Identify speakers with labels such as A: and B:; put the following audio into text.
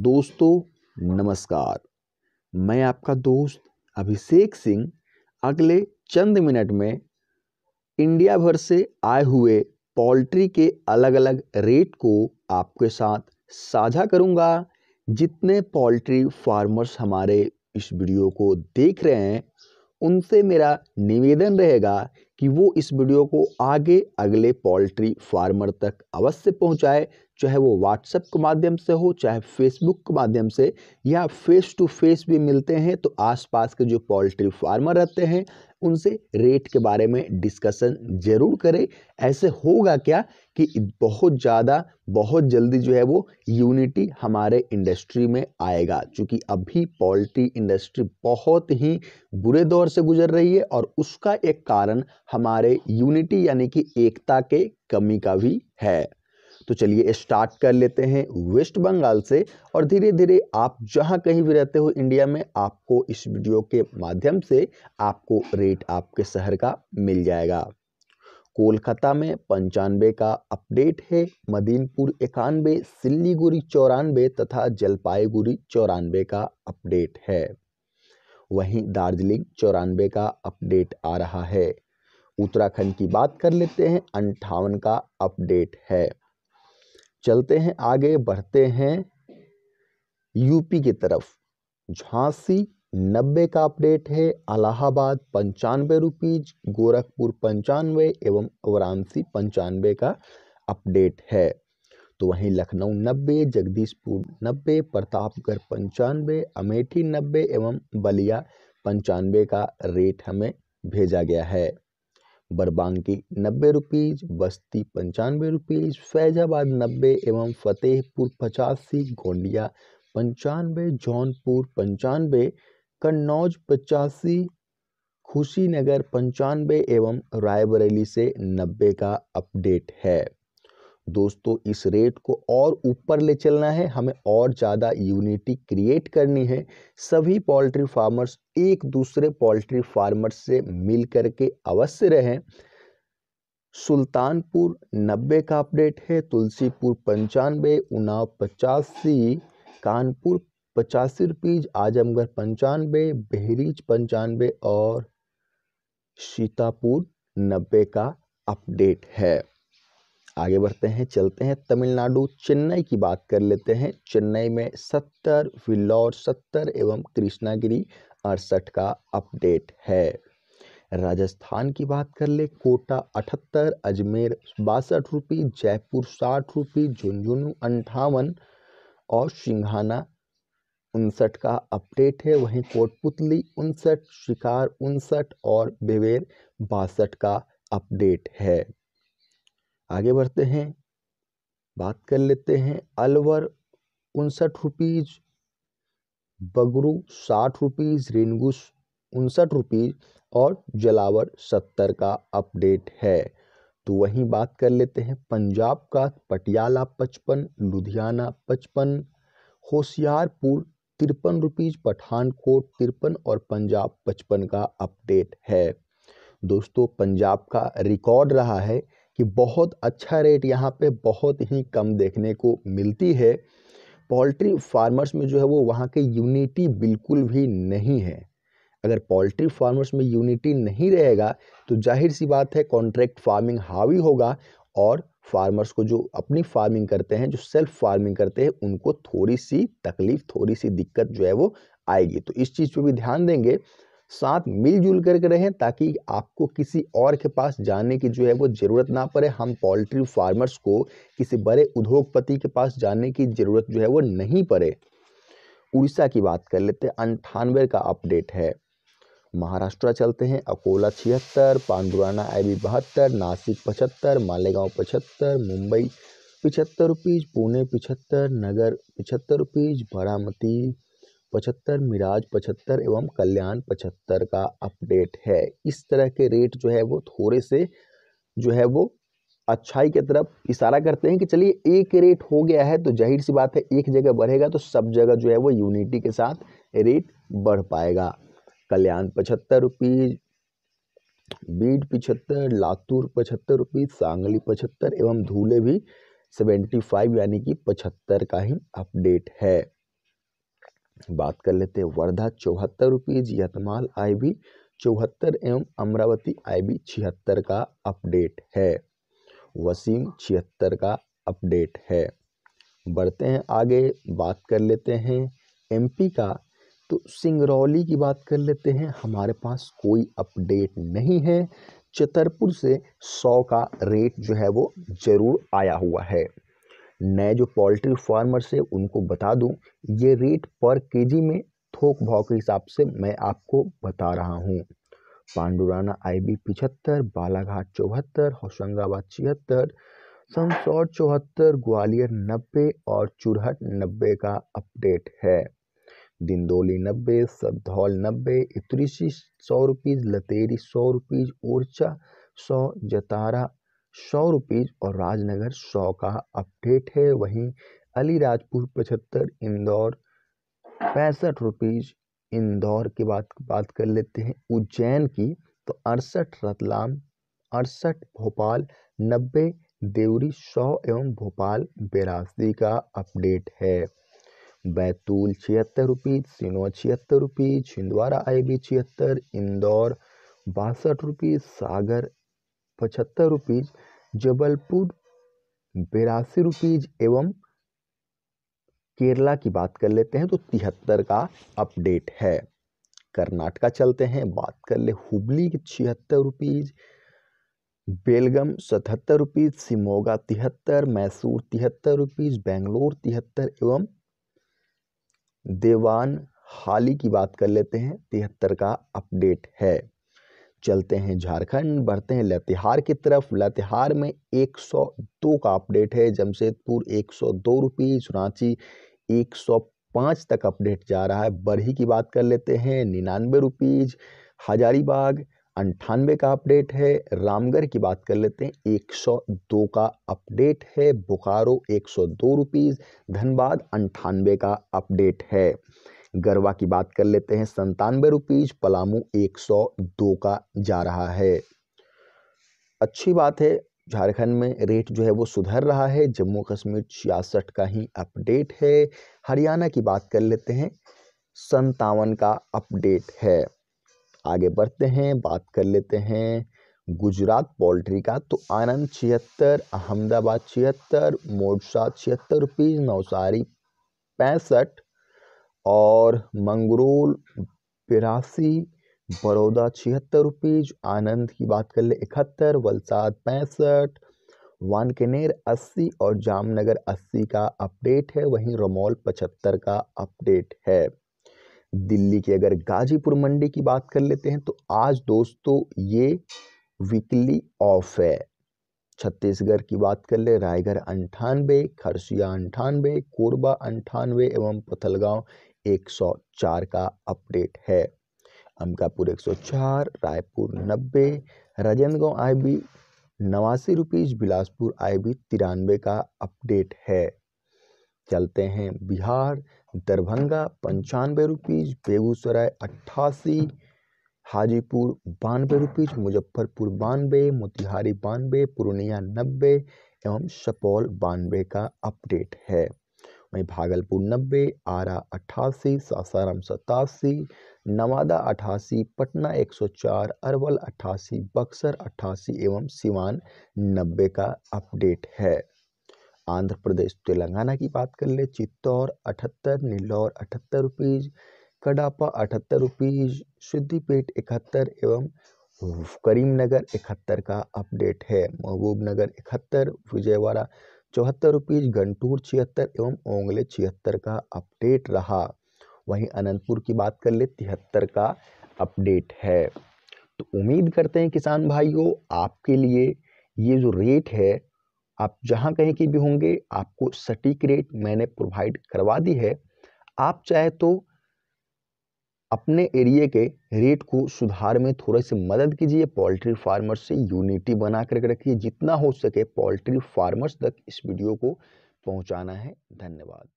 A: दोस्तों नमस्कार मैं आपका दोस्त अभिषेक सिंह अगले चंद मिनट में इंडिया भर से आए हुए पोल्ट्री के अलग अलग रेट को आपके साथ साझा करूंगा जितने पोल्ट्री फार्मर्स हमारे इस वीडियो को देख रहे हैं उनसे मेरा निवेदन रहेगा कि वो इस वीडियो को आगे अगले पोल्ट्री फार्मर तक अवश्य पहुंचाए चाहे वो व्हाट्सएप के माध्यम से हो चाहे फेसबुक के माध्यम से या फेस टू फेस भी मिलते हैं तो आसपास के जो पोल्ट्री फार्मर रहते हैं उनसे रेट के बारे में डिस्कशन ज़रूर करें ऐसे होगा क्या कि बहुत ज़्यादा बहुत जल्दी जो है वो यूनिटी हमारे इंडस्ट्री में आएगा क्योंकि अभी पोल्ट्री इंडस्ट्री बहुत ही बुरे दौर से गुजर रही है और उसका एक कारण हमारे यूनिटी यानी कि एकता के कमी का भी है तो चलिए स्टार्ट कर लेते हैं वेस्ट बंगाल से और धीरे धीरे आप जहाँ कहीं भी रहते हो इंडिया में आपको इस वीडियो के माध्यम से आपको रेट आपके शहर का मिल जाएगा कोलकाता में पंचानवे का अपडेट है मदीनपुर इक्यानवे सिल्लीगुड़ी चौरानवे तथा जलपाईगुड़ी चौरानवे का अपडेट है वहीं दार्जिलिंग चौरानवे का अपडेट आ रहा है उत्तराखंड की बात कर लेते हैं अंठावन का अपडेट है चलते हैं आगे बढ़ते हैं यूपी की तरफ झांसी नब्बे का अपडेट है अलाहाबाद पंचानवे रुपीज गोरखपुर पंचानवे एवं वाराणसी पंचानवे का अपडेट है तो वहीं लखनऊ नब्बे जगदीशपुर नब्बे प्रतापगढ़ पंचानवे अमेठी नब्बे एवं बलिया पंचानवे का रेट हमें भेजा गया है बरबांकी नब्बे रुपीज़ बस्ती पंचानवे रुपीज़ फैज़ाबाद नब्बे एवं फतेहपुर पचासी गोंडिया पंचानवे जौनपुर पंचानवे कन्नौज पचासी खुशीनगर पंचानवे एवं रायबरेली से नब्बे का अपडेट है दोस्तों इस रेट को और ऊपर ले चलना है हमें और ज़्यादा यूनिटी क्रिएट करनी है सभी पोल्ट्री फार्मर्स एक दूसरे पोल्ट्री फार्मर्स से मिल करके अवश्य रहें सुल्तानपुर नब्बे का अपडेट है तुलसीपुर पंचानवे उनाव पचासी कानपुर पचासी रुपीज आजमगढ़ पंचानबे बहरीच पंचानबे और सीतापुर नब्बे का अपडेट है आगे बढ़ते हैं चलते हैं तमिलनाडु चेन्नई की बात कर लेते हैं चेन्नई में सत्तर विल्लौर सत्तर एवं कृष्णागिरी अड़सठ का अपडेट है राजस्थान की बात कर ले कोटा अठहत्तर अजमेर बासठ रुपये जयपुर साठ रुपये झुंझुनू अंठावन और सिंघाना उनसठ का अपडेट है वहीं कोटपुतली उनसठ शिकार उनसठ और बेवेर बासठ का अपडेट है आगे बढ़ते हैं बात कर लेते हैं अलवर उनसठ रुपीज़ बगरू साठ रुपीज़ रेनगुस उनसठ रुपीज़ और जलावर सत्तर का अपडेट है तो वहीं बात कर लेते हैं पंजाब का पटियाला पचपन लुधियाना पचपन होशियारपुर तिरपन रुपीज़ पठानकोट तिरपन और पंजाब पचपन का अपडेट है दोस्तों पंजाब का रिकॉर्ड रहा है कि बहुत अच्छा रेट यहाँ पे बहुत ही कम देखने को मिलती है पोल्ट्री फार्मर्स में जो है वो वहाँ के यूनिटी बिल्कुल भी नहीं है अगर पोल्ट्री फार्मर्स में यूनिटी नहीं रहेगा तो जाहिर सी बात है कॉन्ट्रैक्ट फार्मिंग हावी होगा और फार्मर्स को जो अपनी फार्मिंग करते हैं जो सेल्फ फार्मिंग करते हैं उनको थोड़ी सी तकलीफ थोड़ी सी दिक्कत जो है वो आएगी तो इस चीज़ पर भी ध्यान देंगे साथ मिलजुल करके रहें ताकि आपको किसी और के पास जाने की जो है वो ज़रूरत ना पड़े हम पोल्ट्री फार्मर्स को किसी बड़े उद्योगपति के पास जाने की ज़रूरत जो है वो नहीं पड़े उड़ीसा की बात कर लेते हैं अंठानवे का अपडेट है महाराष्ट्र चलते हैं अकोला छिहत्तर पांडुराना आई बहत्तर नासिक पचहत्तर मालेगांव पचहत्तर मुंबई पिछहत्तर रुपीज़ पुणे पिछहत्तर नगर पिछहत्तर रुपीज़ बारामती पचहत्तर मिराज पचहत्तर एवं कल्याण पचहत्तर का अपडेट है इस तरह के रेट जो है वो थोड़े से जो है वो अच्छाई की तरफ इशारा करते हैं कि चलिए एक रेट हो गया है तो जाहिर सी बात है एक जगह बढ़ेगा तो सब जगह जो है वो यूनिटी के साथ रेट बढ़ पाएगा कल्याण पचहत्तर रुपीज़ बीड पचहत्तर लातूर पचहत्तर रुपीज़ सांगली पचहत्तर एवं धूले भी सेवेंटी फाइव यानी कि पचहत्तर का ही अपडेट है बात कर लेते हैं वर्धा चौहत्तर रुपीज़ यतमाल आई बी चौहत्तर एवं अमरावती आई बी छिहत्तर का अपडेट है वसीम छिहत्तर का अपडेट है बढ़ते हैं आगे बात कर लेते हैं एमपी का तो सिंगरौली की बात कर लेते हैं हमारे पास कोई अपडेट नहीं है चतरपुर से सौ का रेट जो है वो ज़रूर आया हुआ है नए जो पोल्ट्री फार्मर्स है उनको बता दूँ ये रेट पर के में थोक भाव के हिसाब से मैं आपको बता रहा हूँ पांडुराना आई बी पिछहत्तर बालाघाट चौहत्तर होशंगाबाद छिहत्तर समसौर चौहत्तर ग्वालियर नब्बे और चुरहट नब्बे का अपडेट है दिंदोली नब्बे सबधौल नब्बे इतरीसी सौ रुपीज़ लतेरी सौ रुपीज़ ओरछा सौ जतारा सौ रुपीज़ और राजनगर सौ का अपडेट है वहीं अलीराजपुर पचहत्तर इंदौर पैंसठ रुपीज़ इंदौर की बात बात कर लेते हैं उज्जैन की तो अड़सठ रतलाम अड़सठ भोपाल नब्बे देवरी सौ एवं भोपाल बेरासी का अपडेट है बैतूल छिहत्तर रुपीज़ सिनो छिहत्तर रुपीज़ छिंदवाड़ा आई बी छिहत्तर इंदौर बासठ रुपीज़ सागर पचहत्तर रुपीज़ जबलपुर बेरासी रुपीज़ एवं केरला की बात कर लेते हैं तो तिहत्तर का अपडेट है कर्नाटका चलते हैं बात कर ले हुबली के छिहत्तर रुपीज़ बेलगम सतहत्तर रुपीज़ सिमोगा तिहत्तर मैसूर तिहत्तर रुपीज़ बेंगलोर तिहत्तर एवं देवान हाली की बात कर लेते हैं तिहत्तर का अपडेट है चलते हैं झारखंड बढ़ते हैं लतिहार की तरफ लतिहार में 102 का अपडेट है जमशेदपुर 102 सौ रुपीज़ रांची 105 तक अपडेट जा रहा है बरही की बात कर लेते हैं निन्यानवे रुपीज़ हजारीबाग अंठानवे का अपडेट है रामगढ़ की बात कर लेते हैं 102 का अपडेट है बोकारो 102 सौ रुपीज़ धनबाद अंठानवे का अपडेट है गरवा की बात कर लेते हैं संतानवे रुपीज़ पलामू एक सौ दो का जा रहा है अच्छी बात है झारखंड में रेट जो है वो सुधर रहा है जम्मू कश्मीर छियासठ का ही अपडेट है हरियाणा की बात कर लेते हैं संतावन का अपडेट है आगे बढ़ते हैं बात कर लेते हैं गुजरात पोल्ट्री का तो आनंद छिहत्तर अहमदाबाद छिहत्तर मोडसा छिहत्तर रुपीज़ नवसारी पैंसठ और मंगरोल बिरासी बड़ौदा छिहत्तर रुपीज आनंद की बात कर ले इकहत्तर वलसाद पैंसठ वानकनेर अस्सी और जामनगर अस्सी का अपडेट है वहीं रमौल पचहत्तर का अपडेट है दिल्ली की अगर गाजीपुर मंडी की बात कर लेते हैं तो आज दोस्तों ये वीकली ऑफ है छत्तीसगढ़ की बात कर ले रायगढ़ अंठानवे खरसिया अंठानवे कोरबा अंठानवे एवं पथलगांव एक सौ चार का अपडेट है अमकापुर एक सौ चार रायपुर नब्बे राजेंद्रगांव आई बी नवासी रुपीज़ बिलासपुर आई बी तिरानवे का अपडेट है चलते हैं बिहार दरभंगा पंचानवे रुपीज़ बेगूसराय अट्ठासी हाजीपुर बानवे रुपीज़ मुजफ्फरपुर बानवे मोतिहारी बानवे पूर्णिया नब्बे एवं सुपौल बानवे का अपडेट है वहीं भागलपुर नब्बे आरा अट्ठासी सासाराम सतासी नवादा अठासी पटना 104 अरवल अट्ठासी बक्सर अट्ठासी एवं सिवान नब्बे का अपडेट है आंध्र प्रदेश तेलंगाना की बात कर ले चित्तौर अठहत्तर नीलौर अठहत्तर रुपीज़ कडापा अठहत्तर रुपीज़ सिद्धिपेट इकहत्तर एवं करीमनगर इकहत्तर का अपडेट है महबूबनगर इकहत्तर विजयवाड़ा चौहत्तर रुपीज़ घंटूर छिहत्तर एवं ओंगले छिहत्तर का अपडेट रहा वहीं अनंतपुर की बात कर ले तिहत्तर का अपडेट है तो उम्मीद करते हैं किसान भाइयों आपके लिए ये जो रेट है आप जहाँ कहीं की भी होंगे आपको सटीक रेट मैंने प्रोवाइड करवा दी है आप चाहे तो अपने एरिए के रेट को सुधार में थोड़े से मदद कीजिए पोल्ट्री फार्मर्स से यूनिटी बना करके रखिए जितना हो सके पोल्ट्री फार्मर्स तक इस वीडियो को पहुंचाना है धन्यवाद